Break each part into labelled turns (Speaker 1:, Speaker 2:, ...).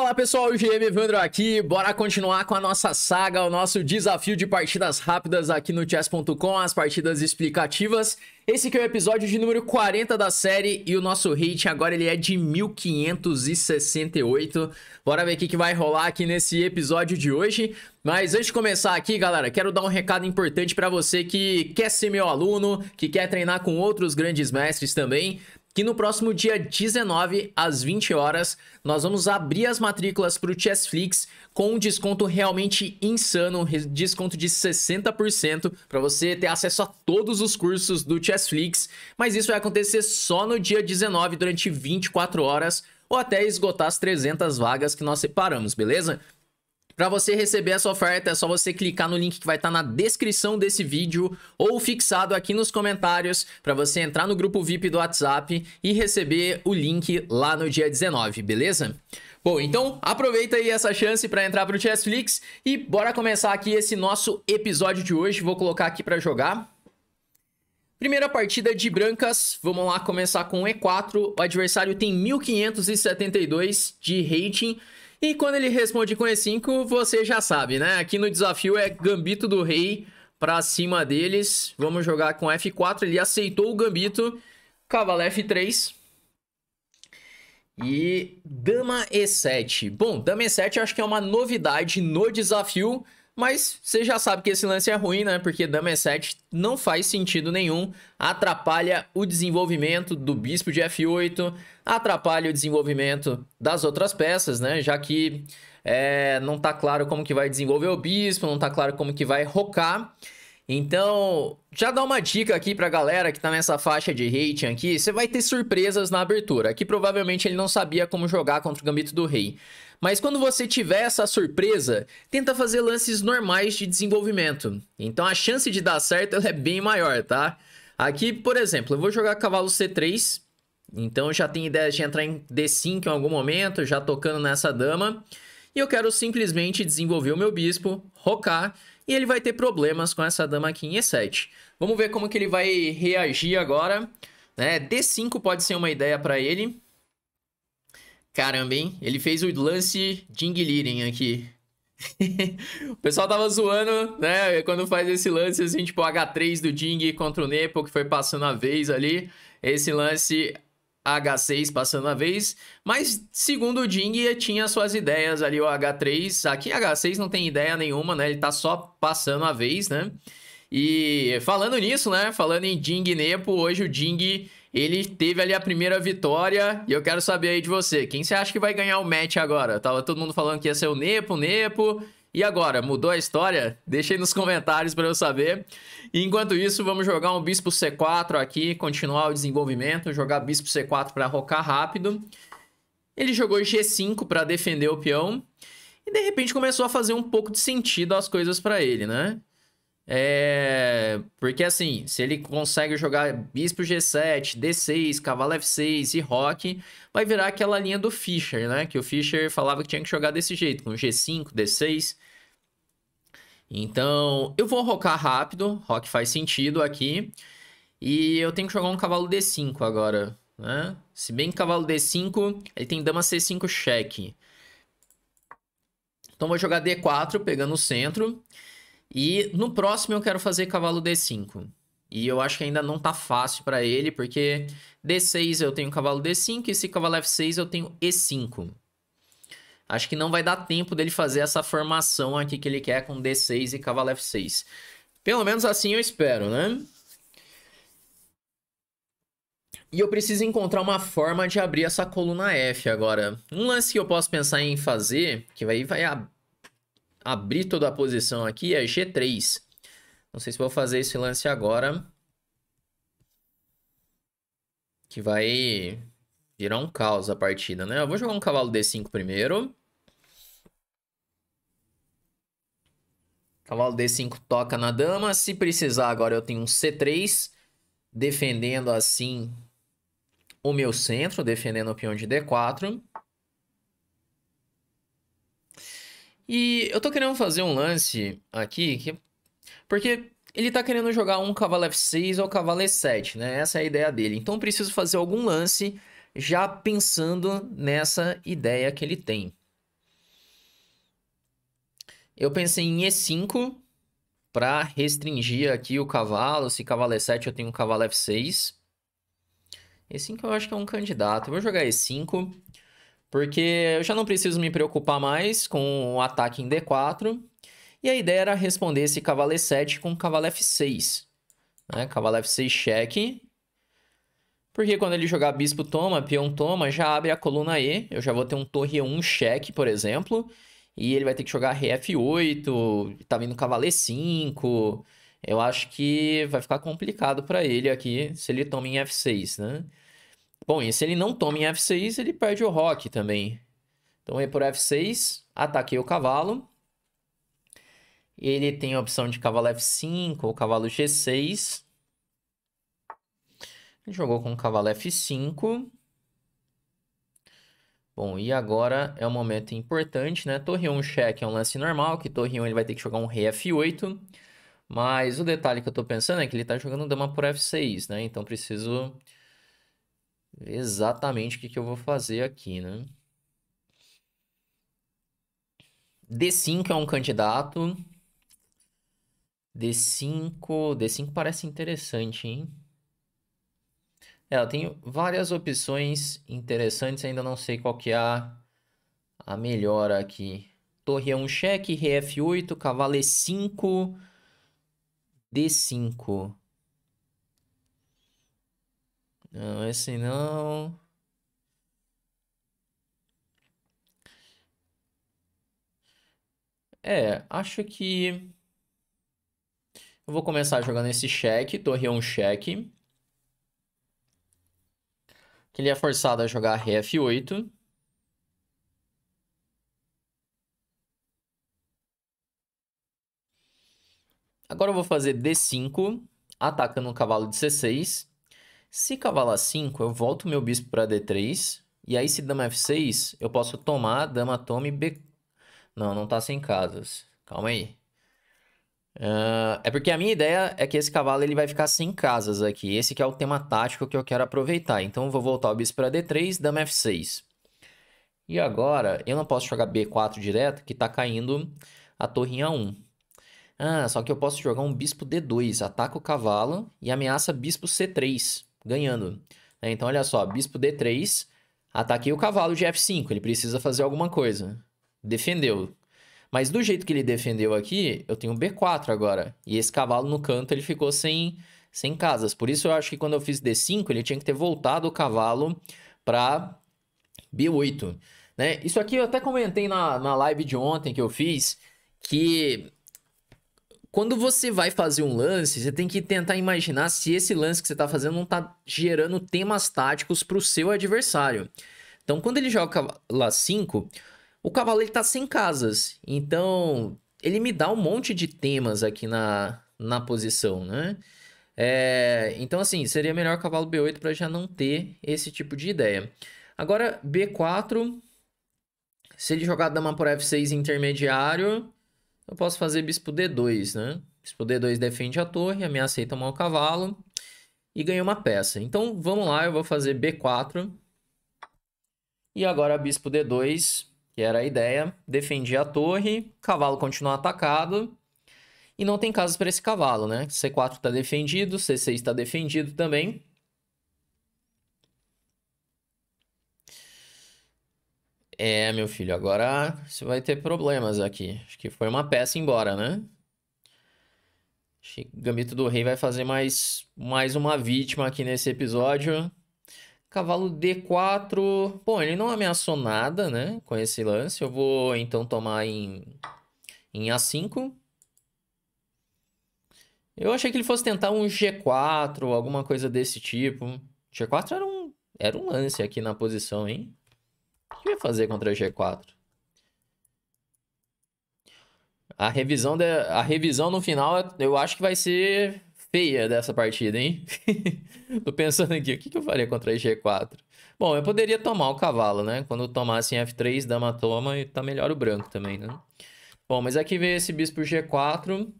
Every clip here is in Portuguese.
Speaker 1: Fala pessoal, o GM Evandro aqui. Bora continuar com a nossa saga, o nosso desafio de partidas rápidas aqui no chess.com, as partidas explicativas. Esse aqui é o episódio de número 40 da série e o nosso rating agora ele é de 1568. Bora ver o que, que vai rolar aqui nesse episódio de hoje. Mas antes de começar aqui, galera, quero dar um recado importante para você que quer ser meu aluno, que quer treinar com outros grandes mestres também que no próximo dia 19 às 20 horas nós vamos abrir as matrículas para o Chessflix com um desconto realmente insano, desconto de 60% para você ter acesso a todos os cursos do Chessflix, mas isso vai acontecer só no dia 19 durante 24 horas ou até esgotar as 300 vagas que nós separamos, beleza? Para você receber essa oferta, é só você clicar no link que vai estar tá na descrição desse vídeo ou fixado aqui nos comentários para você entrar no grupo VIP do WhatsApp e receber o link lá no dia 19, beleza? Bom, então aproveita aí essa chance para entrar pro Chessflix e bora começar aqui esse nosso episódio de hoje. Vou colocar aqui para jogar. Primeira partida de brancas, vamos lá começar com E4. O adversário tem 1572 de rating e quando ele responde com E5, você já sabe, né? Aqui no desafio é Gambito do Rei pra cima deles. Vamos jogar com F4. Ele aceitou o Gambito. Cavalo F3. E Dama E7. Bom, Dama E7 acho que é uma novidade no desafio. Mas você já sabe que esse lance é ruim, né? Porque Dama é E7 não faz sentido nenhum, atrapalha o desenvolvimento do bispo de F8, atrapalha o desenvolvimento das outras peças, né? Já que é, não tá claro como que vai desenvolver o bispo, não tá claro como que vai rocar. Então, já dá uma dica aqui pra galera que tá nessa faixa de rating aqui, você vai ter surpresas na abertura, que provavelmente ele não sabia como jogar contra o Gambito do Rei. Mas quando você tiver essa surpresa, tenta fazer lances normais de desenvolvimento. Então a chance de dar certo é bem maior, tá? Aqui, por exemplo, eu vou jogar cavalo C3. Então já tem ideia de entrar em D5 em algum momento, já tocando nessa dama. E eu quero simplesmente desenvolver o meu bispo, rocar, e ele vai ter problemas com essa dama aqui em E7. Vamos ver como que ele vai reagir agora. Né? D5 pode ser uma ideia para ele. Caramba, hein? Ele fez o lance Jing Liren aqui. o pessoal tava zoando, né? Quando faz esse lance, assim, tipo, H3 do Jing contra o Nepo, que foi passando a vez ali. Esse lance H6 passando a vez. Mas, segundo o Ding, tinha suas ideias ali, o H3. Aqui, H6 não tem ideia nenhuma, né? Ele tá só passando a vez, né? E falando nisso, né? Falando em Ding e Nepo, hoje o Ding ele teve ali a primeira vitória e eu quero saber aí de você. Quem você acha que vai ganhar o match agora? Tava todo mundo falando que ia ser o Nepo, Nepo. E agora, mudou a história? Deixa aí nos comentários para eu saber. E enquanto isso, vamos jogar um Bispo C4 aqui, continuar o desenvolvimento, jogar Bispo C4 para rocar rápido. Ele jogou G5 para defender o peão e de repente começou a fazer um pouco de sentido as coisas para ele, né? É... Porque assim, se ele consegue jogar Bispo G7, D6, Cavalo F6 e Rock, vai virar aquela linha do Fischer, né? Que o Fischer falava que tinha que jogar desse jeito, com G5, D6. Então, eu vou rocar rápido, Rock faz sentido aqui. E eu tenho que jogar um cavalo D5 agora, né? Se bem que cavalo D5, ele tem dama C5 cheque. Então, vou jogar D4, pegando o centro. E no próximo eu quero fazer cavalo D5. E eu acho que ainda não tá fácil para ele, porque D6 eu tenho cavalo D5 e se cavalo F6 eu tenho E5. Acho que não vai dar tempo dele fazer essa formação aqui que ele quer com D6 e cavalo F6. Pelo menos assim eu espero, né? E eu preciso encontrar uma forma de abrir essa coluna F agora. Um lance que eu posso pensar em fazer, que vai, vai abrir toda a posição aqui é G3. Não sei se vou fazer esse lance agora. Que vai virar um caos a partida, né? Eu vou jogar um cavalo D5 primeiro. Cavalo D5 toca na dama. Se precisar, agora eu tenho um C3. Defendendo assim o meu centro. Defendendo o peão de D4. E eu tô querendo fazer um lance aqui, que... porque ele tá querendo jogar um cavalo f6 ou cavalo e7, né? Essa é a ideia dele. Então eu preciso fazer algum lance já pensando nessa ideia que ele tem. Eu pensei em e5 para restringir aqui o cavalo. Se cavalo e7 eu tenho um cavalo f6. E5 eu acho que é um candidato. Eu vou jogar e5. Porque eu já não preciso me preocupar mais com o ataque em D4. E a ideia era responder esse cavalo E7 com cavalo F6. Né? Cavalo F6 cheque. Porque quando ele jogar bispo toma, peão toma, já abre a coluna E. Eu já vou ter um torre E1 cheque, por exemplo. E ele vai ter que jogar f 8 tá vindo cavalo E5. Eu acho que vai ficar complicado para ele aqui se ele toma em F6, né? Bom, e se ele não toma em F6, ele perde o rock também. Então, ia é por F6, ataquei o cavalo. Ele tem a opção de cavalo F5 ou cavalo G6. Ele jogou com cavalo F5. Bom, e agora é um momento importante, né? Torre 1 cheque é um lance normal, que torre 1 ele vai ter que jogar um rei F8. Mas o detalhe que eu tô pensando é que ele tá jogando dama por F6, né? Então preciso exatamente o que, que eu vou fazer aqui, né? D5 é um candidato. D5. D5 parece interessante, hein? É, eu tenho várias opções interessantes, ainda não sei qual que é a, a melhor aqui. Torre é um cheque, rf 8 cavalo E5, é D5. Não, esse é assim não. É, acho que. Eu vou começar jogando esse cheque, um cheque. Que ele é forçado a jogar rf 8 Agora eu vou fazer D5, atacando o cavalo de C6. Se cavalo A5, eu volto meu bispo para D3. E aí, se dama F6, eu posso tomar, dama toma e B... Não, não tá sem casas. Calma aí. Uh, é porque a minha ideia é que esse cavalo ele vai ficar sem casas aqui. Esse que é o tema tático que eu quero aproveitar. Então eu vou voltar o bispo para D3, dama F6. E agora eu não posso jogar B4 direto, que está caindo a torrinha 1. Ah, só que eu posso jogar um bispo D2, ataca o cavalo e ameaça bispo C3 ganhando. Uhum. Né? Então, olha só, bispo D3, ataquei o cavalo de F5, ele precisa fazer alguma coisa. Defendeu. Mas do jeito que ele defendeu aqui, eu tenho B4 agora. E esse cavalo no canto, ele ficou sem, sem casas. Por isso eu acho que quando eu fiz D5, ele tinha que ter voltado o cavalo para B8. Né? Isso aqui eu até comentei na, na live de ontem que eu fiz, que quando você vai fazer um lance, você tem que tentar imaginar se esse lance que você está fazendo não está gerando temas táticos para o seu adversário. Então, quando ele joga lá 5, o cavalo está sem casas. Então, ele me dá um monte de temas aqui na, na posição, né? É, então, assim, seria melhor cavalo B8 para já não ter esse tipo de ideia. Agora, B4, se ele jogar dama por F6 intermediário, eu posso fazer bispo D2, né? Bispo D2 defende a torre, minha tomar o cavalo e ganhei uma peça. Então, vamos lá, eu vou fazer B4. E agora bispo D2, que era a ideia, defendi a torre, cavalo continua atacado. E não tem casas para esse cavalo, né? C4 está defendido, C6 está defendido também. É, meu filho, agora você vai ter problemas aqui. Acho que foi uma peça embora, né? Acho que Gambito do Rei vai fazer mais, mais uma vítima aqui nesse episódio. Cavalo D4. Bom, ele não ameaçou nada, né? Com esse lance. Eu vou então tomar em, em A5. Eu achei que ele fosse tentar um G4, alguma coisa desse tipo. G4 era um, era um lance aqui na posição, hein? O que vai fazer contra a G4? A revisão, de... a revisão no final eu acho que vai ser feia dessa partida, hein? Tô pensando aqui, o que, que eu faria contra a G4? Bom, eu poderia tomar o cavalo, né? Quando tomasse em F3, dama toma e tá melhor o branco também, né? Bom, mas aqui veio esse bispo G4.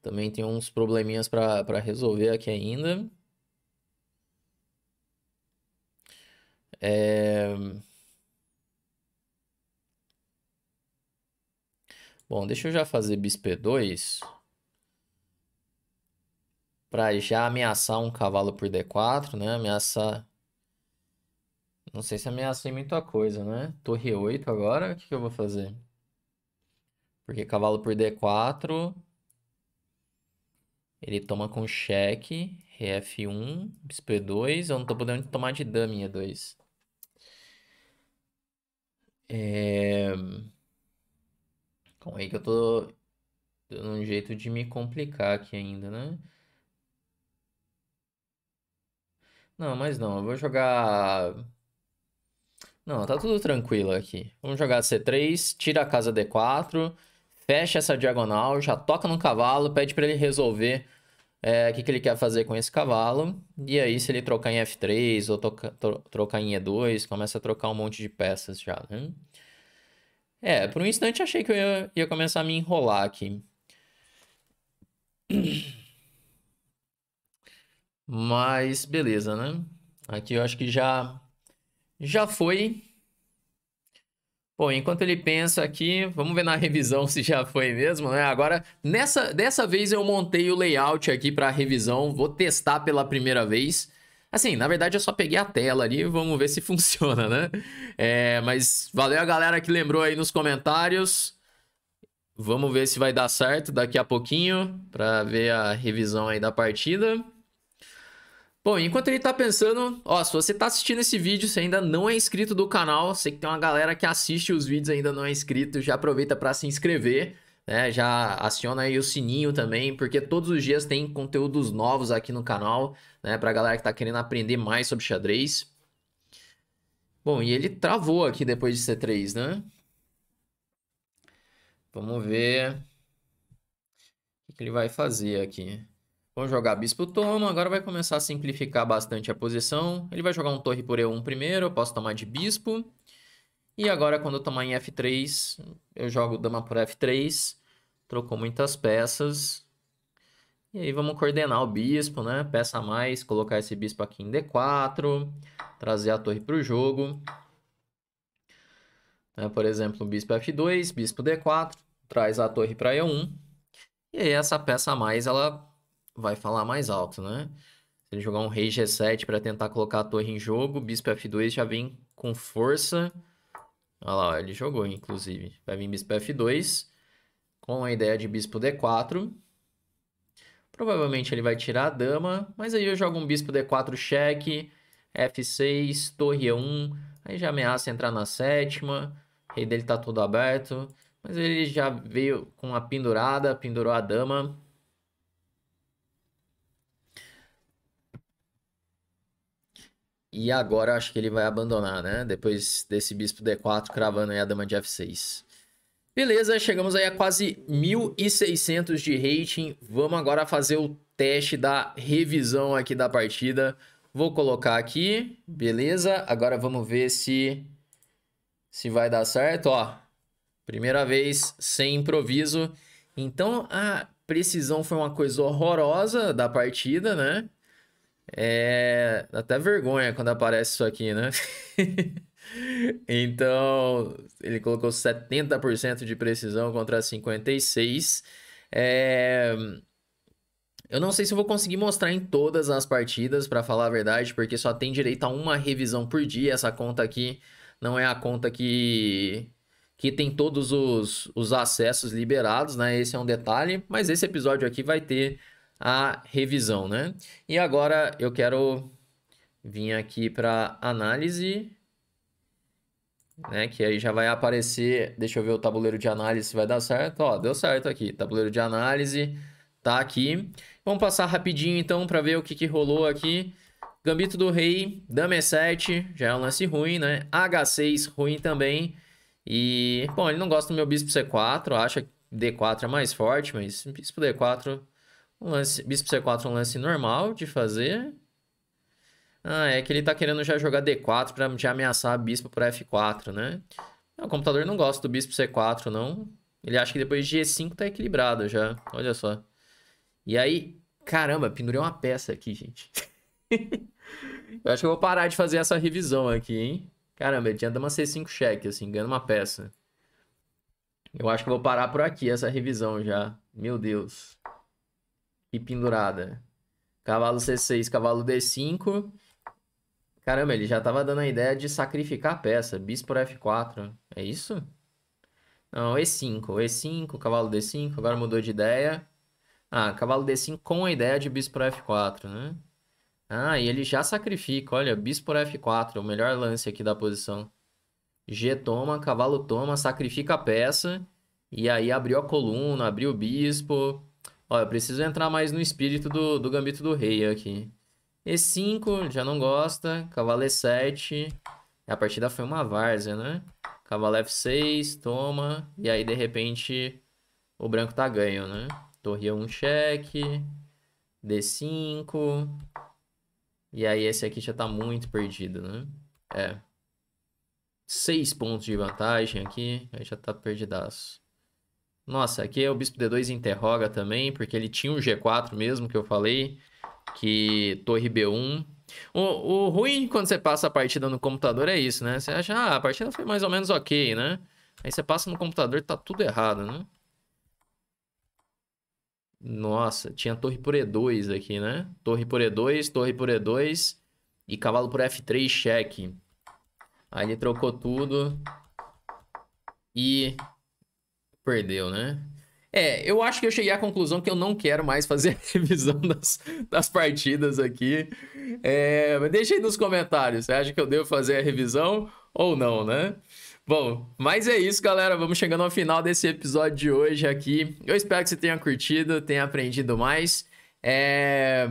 Speaker 1: Também tem uns probleminhas para resolver aqui ainda. É... Bom, deixa eu já fazer bisp 2 para já ameaçar um cavalo por D4, né? Ameaçar... Não sei se ameacei muita coisa, né? Torre 8 agora, o que, que eu vou fazer? Porque cavalo por D4... Ele toma com cheque, Rf1, bisp 2 eu não tô podendo tomar de dama, 2 é... aí que eu tô dando um jeito de me complicar aqui ainda, né? Não, mas não, eu vou jogar. Não, tá tudo tranquilo aqui. Vamos jogar C3, tira a casa D4, fecha essa diagonal, já toca no cavalo, pede para ele resolver é, o que, que ele quer fazer com esse cavalo. E aí, se ele trocar em F3 ou tro, trocar em E2, começa a trocar um monte de peças já. Né? É, por um instante achei que eu ia, ia começar a me enrolar aqui. Mas beleza, né? Aqui eu acho que já já foi Bom, enquanto ele pensa aqui, vamos ver na revisão se já foi mesmo, né? Agora, nessa, dessa vez eu montei o layout aqui para revisão, vou testar pela primeira vez. Assim, na verdade eu só peguei a tela ali, vamos ver se funciona, né? É, mas valeu a galera que lembrou aí nos comentários. Vamos ver se vai dar certo daqui a pouquinho para ver a revisão aí da partida. Bom, enquanto ele tá pensando, ó, se você tá assistindo esse vídeo, se ainda não é inscrito do canal, sei que tem uma galera que assiste os vídeos e ainda não é inscrito, já aproveita para se inscrever, né? Já aciona aí o sininho também, porque todos os dias tem conteúdos novos aqui no canal, né, pra galera que tá querendo aprender mais sobre xadrez. Bom, e ele travou aqui depois de C3, né? Vamos ver o que ele vai fazer aqui. Vou jogar bispo toma, agora vai começar a simplificar bastante a posição. Ele vai jogar um torre por E1 primeiro, eu posso tomar de bispo. E agora quando eu tomar em F3, eu jogo dama por F3. Trocou muitas peças. E aí vamos coordenar o bispo, né? Peça a mais, colocar esse bispo aqui em D4, trazer a torre para o jogo. Né, por exemplo, bispo F2, bispo D4, traz a torre para E1. E aí essa peça a mais, ela vai falar mais alto, né? Se ele jogar um rei g7 para tentar colocar a torre em jogo, bispo f2 já vem com força. Olha lá, ele jogou, inclusive. Vai vir bispo f2 com a ideia de bispo d4. Provavelmente ele vai tirar a dama, mas aí eu jogo um bispo d4 cheque, f6, torre e1, aí já ameaça entrar na sétima, o rei dele tá todo aberto, mas ele já veio com a pendurada, pendurou a dama, E agora acho que ele vai abandonar, né? Depois desse bispo D4 cravando aí a dama de F6. Beleza, chegamos aí a quase 1.600 de rating. Vamos agora fazer o teste da revisão aqui da partida. Vou colocar aqui, beleza? Agora vamos ver se se vai dar certo, ó. Primeira vez sem improviso. Então a precisão foi uma coisa horrorosa da partida, né? É. até vergonha quando aparece isso aqui, né? então, ele colocou 70% de precisão contra 56%. É... Eu não sei se vou conseguir mostrar em todas as partidas, para falar a verdade, porque só tem direito a uma revisão por dia. Essa conta aqui não é a conta que que tem todos os, os acessos liberados, né? Esse é um detalhe, mas esse episódio aqui vai ter a revisão, né? E agora eu quero vir aqui para análise, né? Que aí já vai aparecer, deixa eu ver o tabuleiro de análise se vai dar certo. Ó, deu certo aqui, tabuleiro de análise tá aqui. Vamos passar rapidinho então para ver o que, que rolou aqui. Gambito do Rei, Dama é E7, já é um lance ruim, né? H6 ruim também. E, bom, ele não gosta do meu bispo C4, acha que D4 é mais forte, mas bispo D4 um lance, bispo C4 é um lance normal de fazer. Ah, é que ele tá querendo já jogar D4 pra já ameaçar bispo por F4, né? O computador não gosta do bispo C4, não. Ele acha que depois de G5 tá equilibrado já. Olha só. E aí, caramba, pendurei uma peça aqui, gente. eu acho que eu vou parar de fazer essa revisão aqui, hein? Caramba, ele tinha dado uma C5 cheque, assim, ganhando uma peça. Eu acho que eu vou parar por aqui essa revisão já. Meu Deus e pendurada. Cavalo C6, cavalo D5. Caramba, ele já tava dando a ideia de sacrificar a peça. Bis por F4. É isso? Não, E5. E5, cavalo D5. Agora mudou de ideia. Ah, cavalo D5 com a ideia de bis por F4, né? Ah, e ele já sacrifica. Olha, bis por F4. O melhor lance aqui da posição. G toma, cavalo toma, sacrifica a peça. E aí abriu a coluna, abriu o bispo. Ó, eu preciso entrar mais no espírito do, do Gambito do Rei aqui. E5, já não gosta. Cavalo E7. A partida foi uma várzea, né? Cavalo F6, toma. E aí, de repente, o branco tá ganho, né? Torre 1, cheque. D5. E aí, esse aqui já tá muito perdido, né? É. Seis pontos de vantagem aqui. Aí já tá perdidaço. Nossa, aqui é o Bispo D2 interroga também, porque ele tinha um G4 mesmo que eu falei, que torre B1. O, o ruim quando você passa a partida no computador é isso, né? Você acha, ah, a partida foi mais ou menos ok, né? Aí você passa no computador e tá tudo errado, né? Nossa, tinha torre por E2 aqui, né? Torre por E2, torre por E2 e cavalo por F3 cheque. Aí ele trocou tudo. E Perdeu, né? É, eu acho que eu cheguei à conclusão que eu não quero mais fazer a revisão das, das partidas aqui. É, deixa aí nos comentários, você acha que eu devo fazer a revisão ou não, né? Bom, mas é isso, galera. Vamos chegando ao final desse episódio de hoje aqui. Eu espero que você tenha curtido, tenha aprendido mais. É...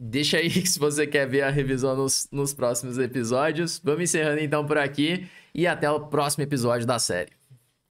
Speaker 1: Deixa aí se você quer ver a revisão nos, nos próximos episódios. Vamos encerrando então por aqui e até o próximo episódio da série.